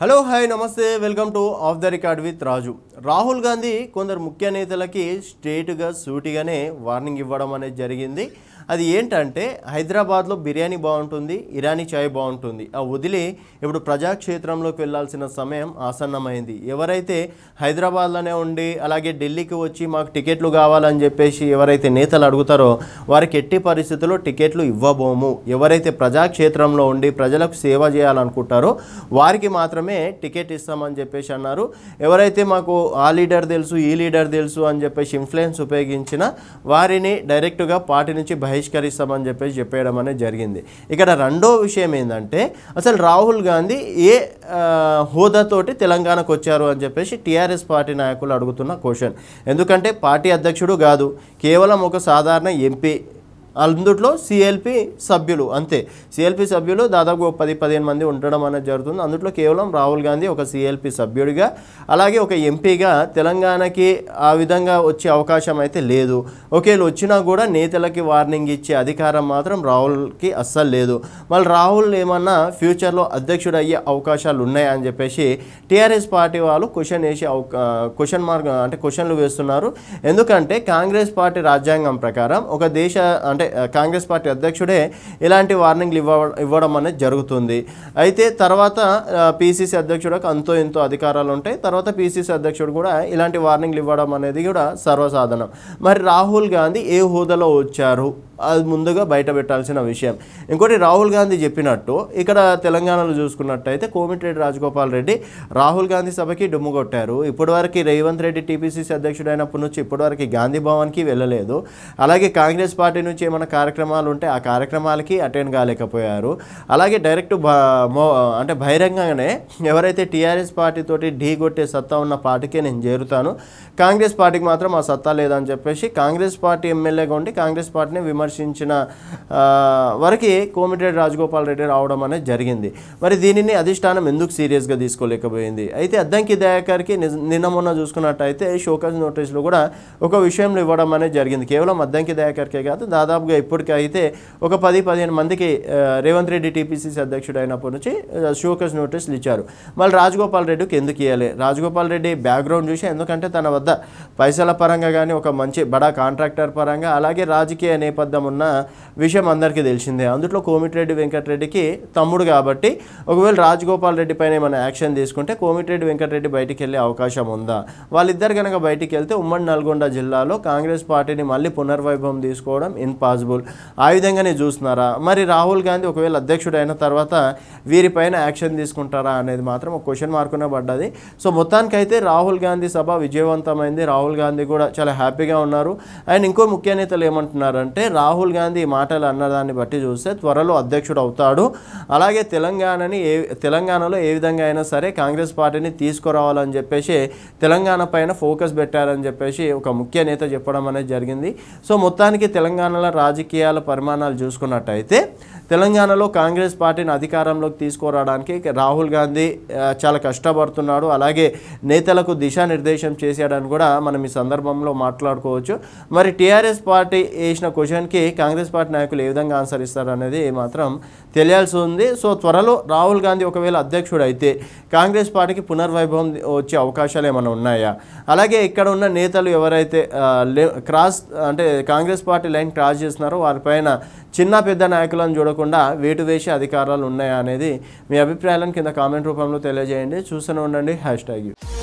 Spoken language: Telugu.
హలో హాయ్ నమస్తే welcome to off the record with Raju Rahul Gandhi కొందరు ముఖ్య నేతలకి స్టేట్గా సూటిగానే వార్నింగ్ ఇవ్వడం అనేది జరిగింది అది ఏంటంటే హైదరాబాద్లో బిర్యానీ బాగుంటుంది ఇరానీ చాయ్ బాగుంటుంది ఆ వదిలి ఇప్పుడు ప్రజాక్షేత్రంలోకి వెళ్ళాల్సిన సమయం ఆసన్నమైంది ఎవరైతే హైదరాబాద్లోనే ఉండి అలాగే ఢిల్లీకి వచ్చి మాకు టికెట్లు కావాలని చెప్పేసి ఎవరైతే నేతలు అడుగుతారో వారికి ఎట్టి పరిస్థితుల్లో టికెట్లు ఇవ్వబోము ఎవరైతే ప్రజాక్షేత్రంలో ఉండి ప్రజలకు సేవ చేయాలనుకుంటారో వారికి మాత్రమే టికెట్ ఇస్తామని చెప్పేసి అన్నారు ఎవరైతే మాకు ఆ లీడర్ తెలుసు ఈ లీడర్ తెలుసు అని చెప్పేసి ఇన్ఫ్లుయెన్స్ ఉపయోగించిన వారిని డైరెక్ట్గా పార్టీ నుంచి బయట బహిష్కరిస్తామని చెప్పేసి చెప్పేయడం అనేది జరిగింది ఇక్కడ రెండో విషయం ఏంటంటే అసలు రాహుల్ గాంధీ ఏ హోదాతోటి తెలంగాణకు వచ్చారు అని చెప్పేసి టీఆర్ఎస్ పార్టీ నాయకులు అడుగుతున్న క్వశ్చన్ ఎందుకంటే పార్టీ అధ్యక్షుడు కాదు కేవలం ఒక సాధారణ ఎంపీ అందులో సిఎల్పి సభ్యులు అంతే సిఎల్పి సభ్యులు దాదాపు పది పదిహేను మంది ఉండడం అనేది జరుగుతుంది అందులో కేవలం రాహుల్ గాంధీ ఒక సిఎల్పి సభ్యుడిగా అలాగే ఒక ఎంపీగా తెలంగాణకి ఆ విధంగా వచ్చే అవకాశం అయితే లేదు ఒకవేళ వచ్చినా కూడా నేతలకి వార్నింగ్ ఇచ్చే అధికారం మాత్రం రాహుల్కి అస్సలు లేదు మళ్ళీ రాహుల్ ఏమన్నా ఫ్యూచర్లో అధ్యక్షుడు అయ్యే అవకాశాలు ఉన్నాయని చెప్పేసి టీఆర్ఎస్ పార్టీ వాళ్ళు క్వశ్చన్ వేసే క్వశ్చన్ మార్క్ అంటే క్వశ్చన్లు వేస్తున్నారు ఎందుకంటే కాంగ్రెస్ పార్టీ రాజ్యాంగం ప్రకారం ఒక దేశ అంటే అంటే కాంగ్రెస్ పార్టీ అధ్యక్షుడే ఇలాంటి వార్నింగ్లు ఇవ్వ ఇవ్వడం అనేది జరుగుతుంది అయితే తర్వాత పీసీసీ అధ్యక్షుడికి అంతో ఎంతో అధికారాలు ఉంటాయి తర్వాత పీసీసీ అధ్యక్షుడు కూడా ఇలాంటి వార్నింగ్లు ఇవ్వడం అనేది కూడా సర్వసాధనం మరి రాహుల్ గాంధీ ఏ హోదాలో వచ్చారు అది ముందుగా బయట పెట్టాల్సిన విషయం ఇంకోటి రాహుల్ గాంధీ చెప్పినట్టు ఇక్కడ తెలంగాణలో చూసుకున్నట్టయితే కోమిటిరెడ్డి రాజగోపాల్ రెడ్డి రాహుల్ గాంధీ సభకి కొట్టారు ఇప్పటివరకు రేవంత్ రెడ్డి టీపీసీసీ అయినప్పటి నుంచి ఇప్పటివరకు గాంధీ భవన్కి వెళ్ళలేదు అలాగే కాంగ్రెస్ పార్టీ నుంచి ఏమైనా కార్యక్రమాలు ఉంటే ఆ కార్యక్రమాలకి అటెండ్ కాలేకపోయారు అలాగే డైరెక్ట్ అంటే బహిరంగంగానే ఎవరైతే టీఆర్ఎస్ పార్టీతోటి ఢీ కొట్టే సత్తా ఉన్న పార్టీకే నేను చేరుతాను కాంగ్రెస్ పార్టీకి మాత్రం ఆ సత్తా లేదని చెప్పేసి కాంగ్రెస్ పార్టీ ఎమ్మెల్యేగా ఉండి కాంగ్రెస్ పార్టీని విమర్శ విమర్శించిన వరకు కోమిటిరెడ్డి రాజగోపాల్ రెడ్డి రావడం అనేది జరిగింది మరి దీనిని అధిష్టానం ఎందుకు సీరియస్గా తీసుకోలేకపోయింది అయితే అద్దంకి దయాకర్కి నిన్న మొన్న చూసుకున్నట్టయితే షోకాజ్ నోటీసులు కూడా ఒక విషయంలో ఇవ్వడం అనేది జరిగింది కేవలం అద్దంకి దయాకర్కే కాదు దాదాపుగా ఇప్పటికైతే ఒక పది పదిహేను మందికి రేవంత్ రెడ్డి టీపీసీసీ అధ్యక్షుడు అయినప్పటి నుంచి షోకాజ్ నోటీసులు ఇచ్చారు మళ్ళీ రాజగోపాల్ రెడ్డికి ఎందుకు ఇవ్వాలి రాజగోపాల్ రెడ్డి బ్యాక్గ్రౌండ్ చూసి ఎందుకంటే తన వద్ద పైసల పరంగా కానీ ఒక మంచి బడా కాంట్రాక్టర్ పరంగా అలాగే రాజకీయ నేపథ్యం చేద్దామన్న విషయం అందరికీ తెలిసిందే అందులో కోమిటిరెడ్డి వెంకటరెడ్డికి తమ్ముడు కాబట్టి ఒకవేళ రాజగోపాల్ రెడ్డి పైన ఏమైనా యాక్షన్ తీసుకుంటే కోమిటిరెడ్డి వెంకటరెడ్డి బయటికి వెళ్ళే అవకాశం ఉందా వాళ్ళిద్దరు కనుక బయటికి వెళ్తే ఉమ్మడి నల్గొండ జిల్లాలో కాంగ్రెస్ పార్టీని మళ్ళీ పునర్వైభవం తీసుకోవడం ఇంపాసిబుల్ ఆ విధంగానే చూస్తున్నారా మరి రాహుల్ గాంధీ ఒకవేళ అధ్యక్షుడు అయిన తర్వాత వీరిపైన యాక్షన్ తీసుకుంటారా అనేది మాత్రం ఒక క్వశ్చన్ మార్కునే పడ్డది సో మొత్తానికైతే రాహుల్ గాంధీ సభ విజయవంతమైంది రాహుల్ గాంధీ కూడా చాలా హ్యాపీగా ఉన్నారు అండ్ ఇంకో ముఖ్య నేతలు ఏమంటున్నారంటే రా రాహుల్ గాంధీ మాటలు అన్నదాన్ని బట్టి చూస్తే త్వరలో అధ్యక్షుడు అవుతాడు అలాగే తెలంగాణని ఏ తెలంగాణలో ఏ విధంగా అయినా సరే కాంగ్రెస్ పార్టీని తీసుకురావాలని చెప్పేసి తెలంగాణ పైన ఫోకస్ పెట్టారని చెప్పేసి ఒక ముఖ్య నేత చెప్పడం అనేది జరిగింది సో మొత్తానికి తెలంగాణలో రాజకీయాల పరిమాణాలు చూసుకున్నట్టయితే తెలంగాణలో కాంగ్రెస్ పార్టీని అధికారంలోకి తీసుకురావడానికి రాహుల్ గాంధీ చాలా కష్టపడుతున్నాడు అలాగే నేతలకు దిశానిర్దేశం చేశాడని కూడా మనం ఈ సందర్భంలో మాట్లాడుకోవచ్చు మరి టీఆర్ఎస్ పార్టీ వేసిన క్వశ్చన్కి ప్రశ్నకి కాంగ్రెస్ పార్టీ నాయకులు ఏ విధంగా ఆన్సర్ ఇస్తారు అనేది మాత్రం తెలియాల్సి ఉంది సో త్వరలో రాహుల్ గాంధీ ఒకవేళ అధ్యక్షుడు అయితే కాంగ్రెస్ పార్టీకి పునర్వైభవం వచ్చే అవకాశాలు ఏమైనా ఉన్నాయా అలాగే ఇక్కడ ఉన్న నేతలు ఎవరైతే క్రాస్ అంటే కాంగ్రెస్ పార్టీ లైన్ క్రాస్ చేస్తున్నారో వారిపైన చిన్న పెద్ద నాయకులను చూడకుండా వేటు వేసే అధికారాలు ఉన్నాయా అనేది మీ అభిప్రాయాలను కింద కామెంట్ రూపంలో తెలియజేయండి చూస్తూనే ఉండండి హ్యాష్ ట్యాగ్